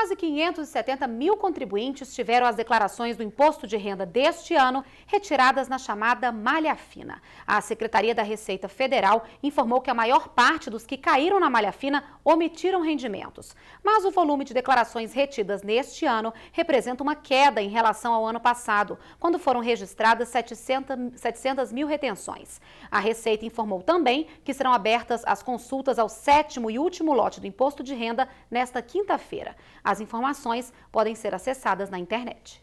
Quase 570 mil contribuintes tiveram as declarações do imposto de renda deste ano retiradas na chamada malha fina. A Secretaria da Receita Federal informou que a maior parte dos que caíram na malha fina omitiram rendimentos. Mas o volume de declarações retidas neste ano representa uma queda em relação ao ano passado, quando foram registradas 700, 700 mil retenções. A Receita informou também que serão abertas as consultas ao sétimo e último lote do imposto de renda nesta quinta-feira. As informações podem ser acessadas na internet.